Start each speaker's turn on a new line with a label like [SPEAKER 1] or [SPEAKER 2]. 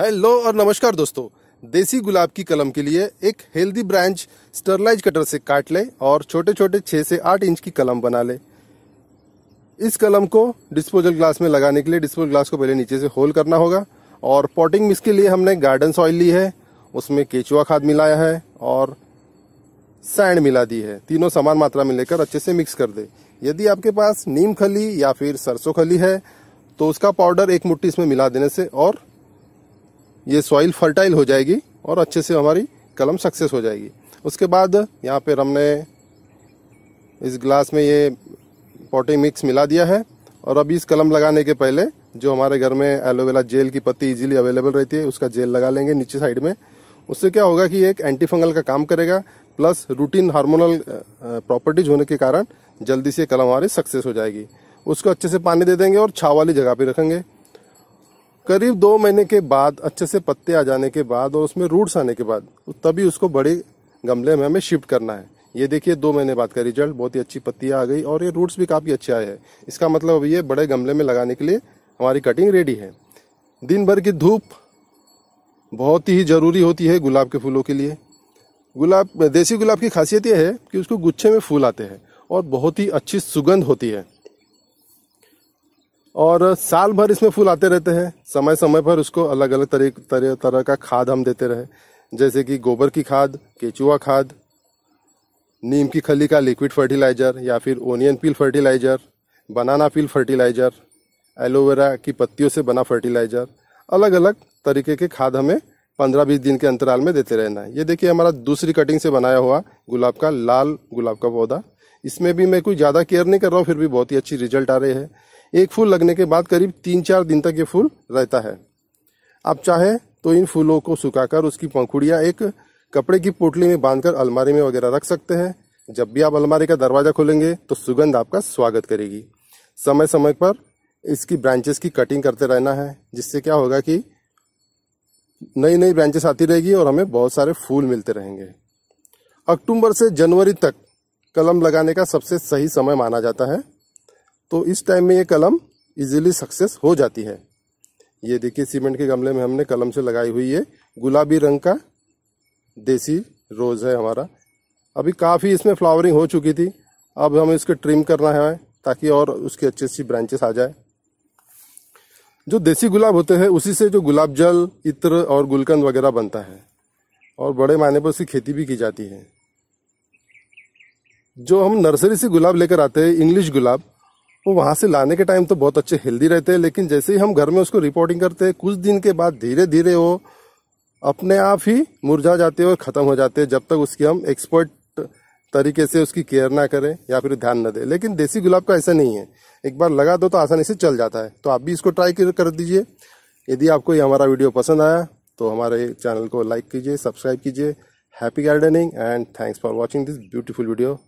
[SPEAKER 1] hello और नमस्कार दोस्तों देसी गुलाब की कलम के लिए एक हेल्दी ब्रांच स्टरलाइज कटर से काट ले और छोटे छोटे छः से आठ इंच की कलम बना ले इस कलम को डिस्पोजल ग्लास में लगाने के लिए डिस्पोजल ग्लास को पहले नीचे से होल करना होगा और पॉटिंग मिक्स के लिए हमने गार्डन सॉइल ली है उसमें केचुआ खाद मिलाया है और सैंड मिला दी है तीनों समान मात्रा में लेकर अच्छे से मिक्स कर दे यदि आपके पास नीम खली या फिर सरसों खली है तो उसका पाउडर एक मुट्ठी इसमें मिला देने से और ये सॉइल फर्टाइल हो जाएगी और अच्छे से हमारी कलम सक्सेस हो जाएगी उसके बाद यहाँ पर हमने इस ग्लास में ये पॉटिंग मिक्स मिला दिया है और अभी इस कलम लगाने के पहले जो हमारे घर में एलोवेरा जेल की पत्ती इजीली अवेलेबल रहती है उसका जेल लगा लेंगे नीचे साइड में उससे क्या होगा कि एक एंटीफंगल का काम करेगा प्लस रूटीन हार्मोनल प्रॉपर्टीज होने के कारण जल्दी से कलम हमारी सक्सेस हो जाएगी उसको अच्छे से पानी दे देंगे और छाव वाली जगह पर रखेंगे करीब दो महीने के बाद अच्छे से पत्ते आ जाने के बाद और उसमें रूट्स आने के बाद तो तभी उसको बड़े गमले में हमें शिफ्ट करना है ये देखिए दो महीने बाद का रिजल्ट बहुत ही अच्छी पत्तियां आ गई और ये रूट्स भी काफ़ी अच्छे आए हैं इसका मतलब ये बड़े गमले में लगाने के लिए हमारी कटिंग रेडी है दिन भर की धूप बहुत ही ज़रूरी होती है गुलाब के फूलों के लिए गुलाब देसी गुलाब की खासियत यह है कि उसको गुच्छे में फूल आते हैं और बहुत ही अच्छी सुगंध होती है और साल भर इसमें फूल आते रहते हैं समय समय पर उसको अलग अलग तरह तरह तरह का खाद हम देते रहे जैसे कि गोबर की खाद केचुआ खाद नीम की खली का लिक्विड फर्टिलाइजर या फिर onion peel fertiliser banana peel fertiliser aloe vera की पत्तियों से बना फर्टिलाइजर अलग अलग तरीके के खाद हमें पंद्रह बीस दिन के अंतराल में देते रहना है ये देखिए हमारा दूसरी कटिंग से बनाया हुआ गुलाब का लाल गुलाब का पौधा इसमें भी मैं कोई ज़्यादा केयर नहीं कर रहा हूँ फिर भी बहुत ही अच्छी रिजल्ट आ रही है एक फूल लगने के बाद करीब तीन चार दिन तक ये फूल रहता है आप चाहे तो इन फूलों को सुखाकर उसकी पंखुड़िया एक कपड़े की पोटली में बांधकर अलमारी में वगैरह रख सकते हैं जब भी आप अलमारी का दरवाजा खोलेंगे तो सुगंध आपका स्वागत करेगी समय समय पर इसकी ब्रांचेस की कटिंग करते रहना है जिससे क्या होगा कि नई नई ब्रांचेस आती रहेगी और हमें बहुत सारे फूल मिलते रहेंगे अक्टूबर से जनवरी तक कलम लगाने का सबसे सही समय माना जाता है तो इस टाइम में ये कलम इजीली सक्सेस हो जाती है ये देखिए सीमेंट के गमले में हमने कलम से लगाई हुई है गुलाबी रंग का देसी रोज़ है हमारा अभी काफ़ी इसमें फ्लावरिंग हो चुकी थी अब हमें इसके ट्रिम करना है ताकि और उसके अच्छी अच्छी ब्रांचेस आ जाए जो देसी गुलाब होते हैं उसी से जो गुलाब जल इत्र और गुलकंद वगैरह बनता है और बड़े मायने पर उसकी खेती भी की जाती है जो हम नर्सरी से गुलाब लेकर आते हैं इंग्लिश गुलाब वो वहां से लाने के टाइम तो बहुत अच्छे हेल्दी रहते हैं लेकिन जैसे ही हम घर में उसको रिपोर्टिंग करते हैं कुछ दिन के बाद धीरे धीरे वो अपने आप ही मुरझा जाते हैं और खत्म हो जाते हैं जब तक उसकी हम एक्सपर्ट तरीके से उसकी केयर ना करें या फिर ध्यान ना दें लेकिन देसी गुलाब का ऐसा नहीं है एक बार लगा दो तो आसानी से चल जाता है तो आप भी इसको ट्राई कर दीजिए यदि आपको ये हमारा वीडियो पसंद आया तो हमारे चैनल को लाइक कीजिए सब्सक्राइब कीजिए happy gardening and thanks for watching this beautiful video